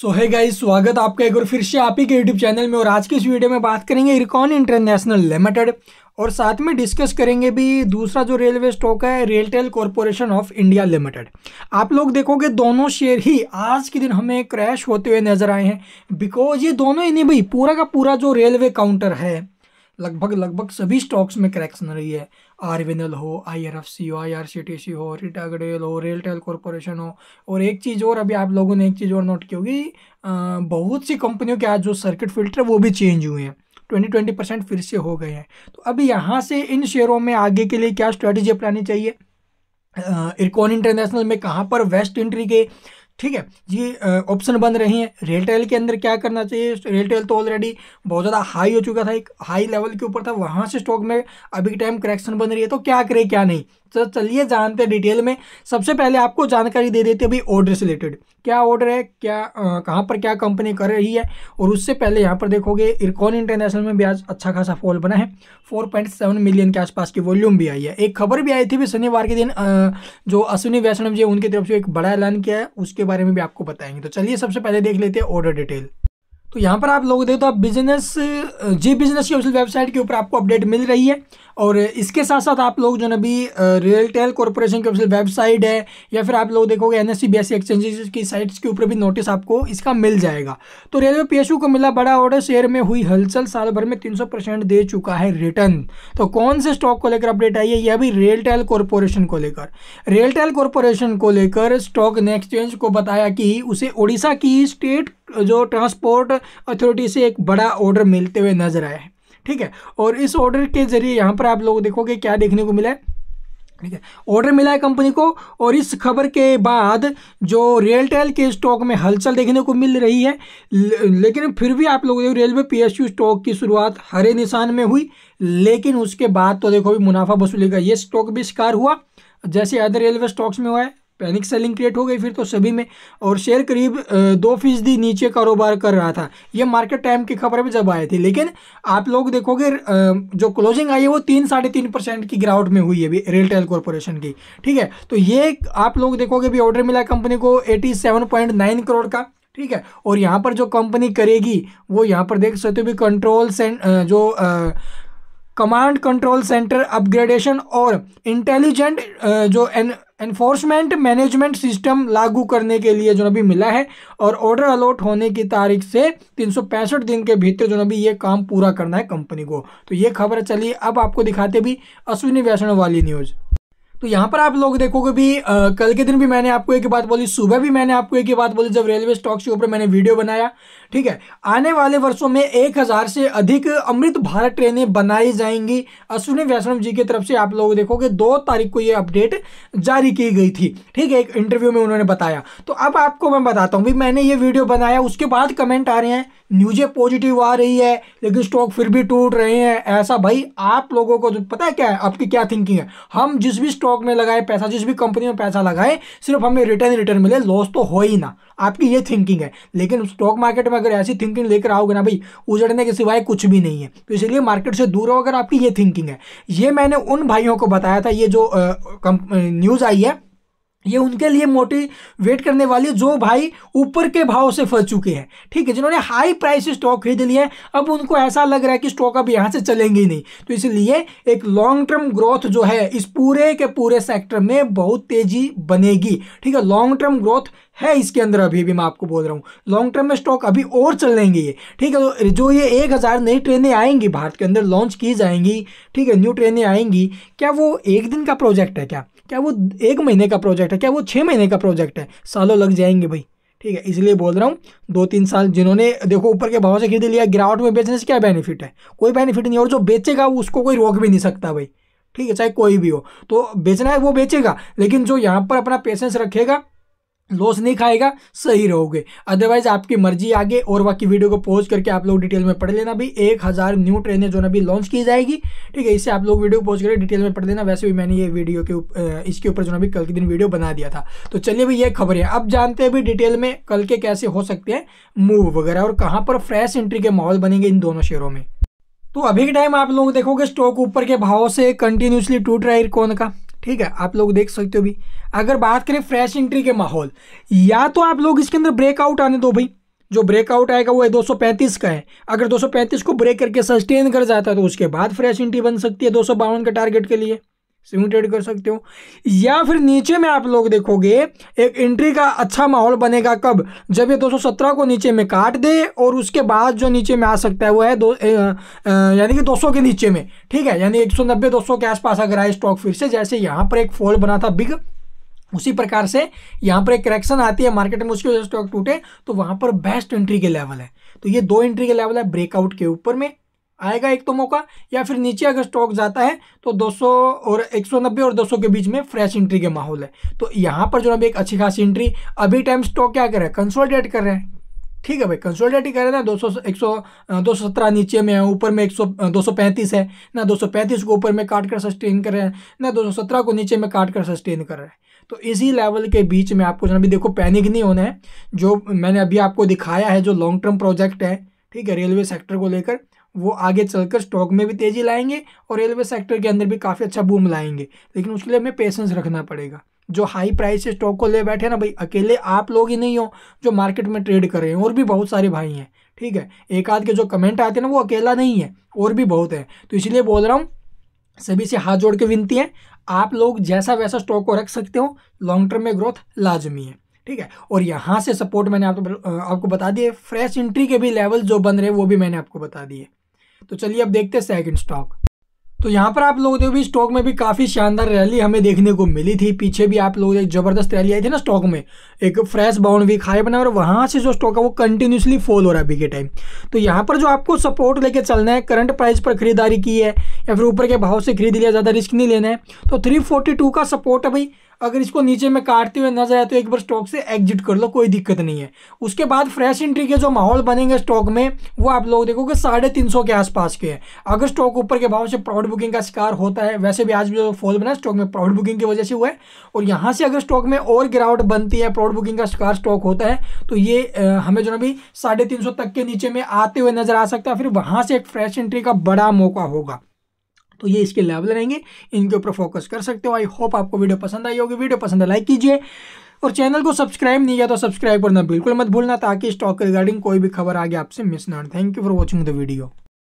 सो है गाइस स्वागत आपका एक और फिर से आप ही के यूट्यूब चैनल में और आज के इस वीडियो में बात करेंगे इरकॉन इंटरनेशनल लिमिटेड और साथ में डिस्कस करेंगे भी दूसरा जो रेलवे स्टॉक है RailTel corporation of India limited आप लोग देखोगे दोनों शेयर ही आज के दिन हमें क्रैश होते हुए नजर आए हैं बिकॉज ये दोनों ही नहीं भाई पूरा का पूरा जो रेलवे काउंटर है लगभग लगभग सभी स्टॉक्स में करेक्शन रही है आरविनल हो आई आर एफ सी हो I R C T C हो रिटा गडेल हो रेलटेल कॉरपोरेशन हो और एक चीज़ और अभी आप लोगों ने एक चीज़ और नोट की होगी बहुत सी कंपनियों के आज जो सर्किट फिल्टर है वो भी चेंज हुए हैं ट्वेंटी ट्वेंटी परसेंट फिर से हो गए हैं तो अभी यहाँ से इन शेयरों में आगे के लिए क्या स्ट्रैटेजी अपनानी चाहिए इरकॉन इंटरनेशनल में कहाँ पर वेस्ट एंट्री के ठीक है ये ऑप्शन बन रहे हैं रेलटेल के अंदर क्या करना चाहिए रेलटेल तो ऑलरेडी बहुत ज़्यादा हाई हो चुका था एक हाई लेवल के ऊपर था वहाँ से स्टॉक में अभी के टाइम करेक्शन बन रही है तो क्या करे क्या नहीं तो चलिए जानते हैं डिटेल में सबसे पहले आपको जानकारी दे देते हैं अभी ऑर्डर से रिलेटेड क्या ऑर्डर है क्या कहाँ पर क्या कंपनी कर रही है और उससे पहले यहाँ पर देखोगे इरकॉन इंटरनेशनल में भी आज अच्छा खासा फॉल बना है 4.7 मिलियन के आसपास की वॉल्यूम भी आई है एक खबर भी आई थी भी शनिवार के दिन जो अश्विनी वैष्णव जी उनकी तरफ से एक बड़ा ऐलान किया है उसके बारे में भी आपको बताएंगे तो चलिए सबसे पहले देख लेते हैं ऑर्डर डिटेल तो यहाँ पर आप लोग देखो तो आप बिजनेस जी बिजनेस की वेबसाइट के ऊपर आपको अपडेट मिल रही है और इसके साथ साथ आप लोग जो अभी रियलटेल कॉरपोरेशन की ऑफिशियल वेबसाइट है या फिर आप लोग देखोगे एन एस सी एक्सचेंजेस की साइट्स के ऊपर भी नोटिस आपको इसका मिल जाएगा तो रेलवे पीएसयू को मिला बड़ा ऑर्डर शेयर में हुई हलचल साल भर में 300 परसेंट दे चुका है रिटर्न तो कौन से स्टॉक को लेकर अपडेट आई है यह भी रेलटेल कॉरपोरेशन को लेकर रेलटेल कॉरपोरेशन को लेकर स्टॉक ने एक्सचेंज को बताया कि उसे ओडिशा की स्टेट जो ट्रांसपोर्ट अथॉरिटी से एक बड़ा ऑर्डर मिलते हुए नजर आया है ठीक है और इस ऑर्डर के जरिए यहाँ पर आप लोग देखोगे क्या देखने को मिला है ठीक है ऑर्डर मिला है कंपनी को और इस खबर के बाद जो रेलटेल के स्टॉक में हलचल देखने को मिल रही है लेकिन फिर भी आप लोग रेलवे पीएसयू स्टॉक की शुरुआत हरे निशान में हुई लेकिन उसके बाद तो देखो भी मुनाफा वसूली का ये स्टॉक भी शिकार हुआ जैसे अदर रेलवे स्टॉक्स में हुआ है पैनिक सेलिंग क्रिएट हो गई फिर तो सभी में और शेयर करीब दो फीसदी नीचे कारोबार कर रहा था ये मार्केट टाइम की खबर भी जब आई थी लेकिन आप लोग देखोगे जो क्लोजिंग आई है वो तीन साढ़े तीन परसेंट की गिरावट में हुई है अभी रेलटेल कॉरपोरेशन की ठीक है तो ये आप लोग देखोगे भी ऑर्डर मिला कंपनी को eighty seven point nine crore का ठीक है और यहाँ पर जो कंपनी करेगी वो यहाँ पर देख सकते हो भी कंट्रोल सेंट जो आ, कमांड कंट्रोल सेंटर अपग्रेडेशन और इंटेलिजेंट जो एन इन्फोर्समेंट मैनेजमेंट सिस्टम लागू करने के लिए जो अभी मिला है और ऑर्डर अलॉट होने की तारीख से तीन दिन के भीतर जो अभी ये काम पूरा करना है कंपनी को तो ये खबर चलिए अब आपको दिखाते भी अश्विनी वैष्णव वाली न्यूज़ तो यहाँ पर आप लोग देखोगे भी आ, कल के दिन भी मैंने आपको एक बात बोली सुबह भी मैंने आपको एक बात बोली जब रेलवे स्टॉक्स के ऊपर मैंने वीडियो बनाया ठीक है आने वाले वर्षों में एक हज़ार से अधिक अमृत भारत ट्रेनें बनाई जाएंगी अश्विनी वैष्णव जी की तरफ से आप लोग देखोगे दो तारीख को ये अपडेट जारी की गई थी ठीक है एक इंटरव्यू में उन्होंने बताया तो अब आपको मैं बताता हूँ भी मैंने ये वीडियो बनाया उसके बाद कमेंट आ रहे हैं न्यूज़ें पॉजिटिव आ रही है लेकिन स्टॉक फिर भी टूट रहे हैं ऐसा भाई आप लोगों को तो पता है क्या है आपकी क्या थिंकिंग है हम जिस भी स्टॉक में लगाए पैसा जिस भी कंपनी में पैसा लगाए सिर्फ हमें रिटर्न रिटर्न मिले लॉस तो हो ही ना आपकी ये थिंकिंग है लेकिन स्टॉक मार्केट में अगर ऐसी थिंकिंग लेकर आओगे ना भाई उजड़ने के सिवाय कुछ भी नहीं है तो इसलिए मार्केट से दूर हो अगर आपकी ये थिंकिंग है ये मैंने उन भाइयों को बताया था ये जो न्यूज़ आई है ये उनके लिए वेट करने वाली जो भाई ऊपर के भाव से फंस चुके हैं ठीक है जिन्होंने हाई प्राइस स्टॉक खरीद लिए हैं अब उनको ऐसा लग रहा है कि स्टॉक अब यहाँ से चलेंगे ही नहीं तो इसलिए एक लॉन्ग टर्म ग्रोथ जो है इस पूरे के पूरे सेक्टर में बहुत तेजी बनेगी ठीक है लॉन्ग टर्म ग्रोथ है इसके अंदर अभी भी मैं आपको बोल रहा हूँ लॉन्ग टर्म में स्टॉक अभी और चलेंगे ये ठीक है तो जो ये एक हज़ार नई ट्रेनें आएंगी भारत के अंदर लॉन्च की जाएंगी ठीक है न्यू ट्रेनें आएंगी क्या वो एक दिन का प्रोजेक्ट है क्या क्या वो एक महीने का प्रोजेक्ट है क्या वो छः महीने का प्रोजेक्ट है सालों लग जाएंगे भाई ठीक है इसलिए बोल रहा हूँ दो तीन साल जिन्होंने देखो ऊपर के भाव से खरीद लिया गिरावट में बेचने से क्या बेनिफिट है कोई बेनिफिट नहीं और जो बेचेगा उसको कोई रोक भी नहीं सकता भाई ठीक है चाहे कोई भी हो तो बेचना है वो बेचेगा लेकिन जो यहाँ पर अपना पेशेंस रखेगा लॉस नहीं खाएगा सही रहोगे अदरवाइज आपकी मर्जी आगे और बाकी वीडियो को पोज करके आप लोग डिटेल में पढ़ लेना भी एक हज़ार न्यू ट्रेनें जो ना अभी लॉन्च की जाएगी ठीक है इससे आप लोग वीडियो पोज करके डिटेल में पढ़ लेना वैसे भी मैंने ये वीडियो के उप, इसके ऊपर जो ना अभी कल के दिन वीडियो बना दिया था तो चलिए भाई ये खबर है अब जानते हैं भी डिटेल में कल के कैसे हो सकते हैं मूव वगैरह और कहाँ पर फ्रेश एंट्री के माहौल बनेंगे इन दोनों शेयरों में तो अभी के टाइम आप लोग देखोगे स्टॉक ऊपर के भाव से कंटिन्यूसली टूट रहा है कौन का ठीक है आप लोग देख सकते हो भी अगर बात करें फ्रेश एंट्री के माहौल या तो आप लोग इसके अंदर ब्रेकआउट आने दो भाई जो ब्रेकआउट आएगा वो है 235 का है अगर 235 को ब्रेक करके सस्टेन कर जाता है तो उसके बाद फ्रेश एंट्री बन सकती है दो का टारगेट के लिए सिमुलेट कर सकते हो या फिर नीचे में आप लोग देखोगे एक एंट्री का अच्छा माहौल बनेगा कब जब ये 217 को नीचे में काट दे और उसके बाद जो नीचे में आ सकता है वो है दो यानी कि 200 के नीचे में ठीक है यानी 190 200 के आसपास अगर आए स्टॉक फिर से जैसे यहाँ पर एक फॉल बना था बिग उसी प्रकार से यहाँ पर एक करेक्शन आती है मार्केट में उसकी से स्टॉक टूटे तो वहाँ पर बेस्ट एंट्री के लेवल है तो ये दो एंट्री के लेवल है ब्रेकआउट के ऊपर में आएगा एक तो मौका या फिर नीचे अगर स्टॉक जाता है तो 200 और 190 और 200 के बीच में फ्रेश इंट्री के माहौल है तो यहाँ पर जो अभी एक अच्छी खासी इंट्री अभी टाइम स्टॉक क्या कर रहा है कंसोलिडेट कर रहे हैं ठीक है भाई कंसोलिडेट ही कर रहे हैं ना दो सौ एक सौ दो सौ सत्रह नीचे में है ऊपर में एक सौ दो सौ पैंतीस है ना दो सौ पैंतीस को ऊपर में काट कर सस्टेन कर रहे हैं ना दो सौ सत्रह को नीचे में काट कर सस्टेन कर रहे हैं तो इसी लेवल के बीच में आपको अभी देखो पैनिक नहीं होना है जो मैंने अभी आपको दिखाया है जो लॉन्ग टर्म प्रोजेक्ट है ठीक है रेलवे सेक्टर को लेकर वो आगे चलकर स्टॉक में भी तेज़ी लाएंगे और रेलवे सेक्टर के अंदर भी काफ़ी अच्छा बूम लाएंगे लेकिन उसके लिए हमें पेशेंस रखना पड़ेगा जो हाई प्राइस से स्टॉक को ले बैठे ना भाई अकेले आप लोग ही नहीं हो जो मार्केट में ट्रेड कर रहे हैं और भी बहुत सारे भाई हैं ठीक है एक आध के जो कमेंट आते हैं ना वो अकेला नहीं है और भी बहुत है तो इसलिए बोल रहा हूँ सभी से हाथ जोड़ के विनती है आप लोग जैसा वैसा स्टॉक को रख सकते हो लॉन्ग टर्म में ग्रोथ लाजमी है ठीक है और यहाँ से सपोर्ट मैंने आपको आपको बता दिए फ्रेश इंट्री के भी लेवल जो बन रहे हैं वो भी मैंने आपको बता दिए तो चलिए अब देखते हैं सेकंड स्टॉक तो यहाँ पर आप लोग देखो स्टॉक में भी काफ़ी शानदार रैली हमें देखने को मिली थी पीछे भी आप लोग एक जबरदस्त रैली आई थी ना स्टॉक में एक फ्रेश बाउंड वीक हाई बना और वहां से जो स्टॉक है वो कंटिन्यूसली फॉल हो रहा है अभी के टाइम तो यहाँ पर जो आपको सपोर्ट लेके चलना है करंट प्राइस पर खरीदारी की है या फिर ऊपर के भाव से खरीद लिया ज़्यादा रिस्क नहीं लेना है तो थ्री का सपोर्ट है भाई अगर इसको नीचे में काटते हुए नजर आए तो एक बार स्टॉक से एग्जिट कर लो कोई दिक्कत नहीं है उसके बाद फ्रेश एंट्री के जो माहौल बनेंगे स्टॉक में वो आप लोग देखोगे साढ़े तीन सौ के आसपास के हैं अगर स्टॉक ऊपर के भाव से प्राउड बुकिंग का शिकार होता है वैसे भी आज भी जो फॉल बना स्टॉक में प्राउड बुकिंग की वजह से हुआ है और यहाँ से अगर स्टॉक में और गिरावट बनती है प्राउड बुकिंग का शिकार स्टॉक होता है तो ये हमें जो ना अभी साढ़े तक के नीचे में आते हुए नजर आ सकता है फिर वहाँ से एक फ्रेश एंट्री का बड़ा मौका होगा तो ये इसके लेवल रहेंगे इनके ऊपर फोकस कर सकते हो आई होप आपको वीडियो पसंद आई होगी वीडियो पसंद है लाइक कीजिए और चैनल को सब्सक्राइब नहीं किया तो सब्सक्राइब करना बिल्कुल मत भूलना ताकि स्टॉक रिगार्डिंग कोई भी खबर आगे आपसे मिस ना thank you for watching the video